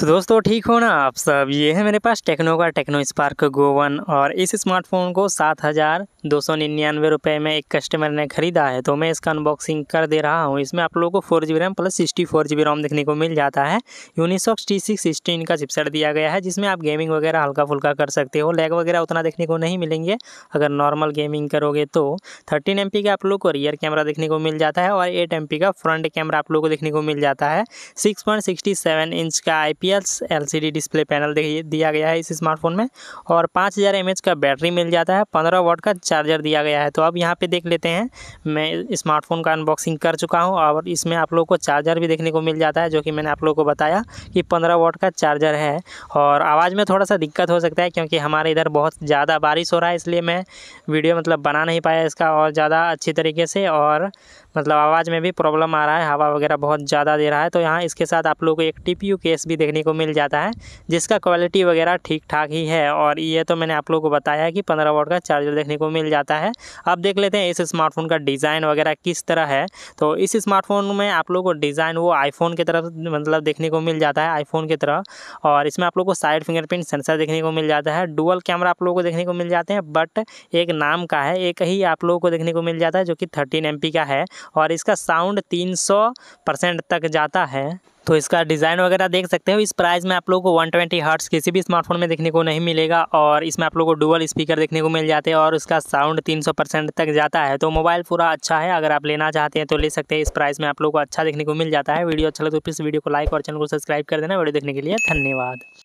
तो दोस्तों ठीक हो ना आप सब ये है मेरे पास टेक्नो का टेक्नो स्पार्क गो वन और इस स्मार्टफोन को सात हज़ार दो सौ निन्यानवे रुपये में एक कस्टमर ने ख़रीदा है तो मैं इसका अनबॉक्सिंग कर दे रहा हूँ इसमें आप लोगों को four G B RAM plus sixty four G B ROM देखने को मिल जाता है यूनिसॉक्स टी सिक्स सिक्सटीन का चिपसेट दिया गया है जिसमें आप गेमिंग वगैरह हल्का फुल्का कर सकते हो लैग वगैरह उतना देखने को नहीं मिलेंगे अगर नॉर्मल गेमिंग करोगे तो थर्टीन एम पी का आप लोग को रियर कैमरा देखने को मिल जाता है और एट एम पी का फ्रंट कैमरा आप लोग को देखने को मिल जाता है six point sixty seven inch का I PS LCD display panel देखिए दिया गया है इस स्मार्टफोन में और पाँच हज़ार एम का बैटरी मिल जाता है पंद्रह वाट का चार्जर दिया गया है तो अब यहाँ पे देख लेते हैं मैं स्मार्टफोन का अनबॉक्सिंग कर चुका हूँ और इसमें आप लोग को चार्जर भी देखने को मिल जाता है जो कि मैंने आप लोग को बताया कि पंद्रह वाट का चार्जर है और आवाज़ में थोड़ा सा दिक्कत हो सकता है क्योंकि हमारे इधर बहुत ज़्यादा बारिश हो रहा है इसलिए मैं वीडियो मतलब बना नहीं पाया इसका और ज़्यादा अच्छी तरीके से और मतलब आवाज़ में भी प्रॉब्लम आ रहा है हवा वगैरह बहुत ज़्यादा दे रहा है तो यहाँ इसके साथ आप लोग को एक टी केस भी देखने को मिल जाता है जिसका क्वालिटी वगैरह ठीक ठाक ही है और ये तो मैंने आप लोग को बताया कि पंद्रह वोट का चार्जर देखने को मिल जाता है अब देख लेते हैं इस स्मार्टफोन का डिज़ाइन वगैरह किस तरह है तो इस स्मार्टफोन में आप लोग को डिज़ाइन वो आईफोन की तरफ मतलब देखने को मिल जाता है आईफोन की तरह और इसमें आप लोग को साइड फिंगरप्रिंट सेंसर देखने को मिल जाता है डुअल कैमरा आप लोगों को देखने को मिल जाते हैं बट एक नाम का है एक ही आप लोगों को देखने को मिल जाता है जो कि थर्टीन एम का है और इसका साउंड 300 परसेंट तक जाता है तो इसका डिज़ाइन वगैरह देख सकते हो इस प्राइस में आप लोगों को 120 ट्वेंटी हर्ट्स किसी भी स्मार्टफोन में देखने को नहीं मिलेगा और इसमें आप लोगों को डुअल स्पीकर देखने को मिल जाते हैं और इसका साउंड 300 परसेंट तक जाता है तो मोबाइल पूरा अच्छा है अगर आप लेना चाहते हैं तो ले सकते हैं इस प्राइस में आप लोगों को अच्छा देखने को मिल जाता है वीडियो अच्छा लगे तो प्लीज़ वीडियो को लाइक और चैनल को सब्सक्राइब कर देना वीडियो देखने के लिए धन्यवाद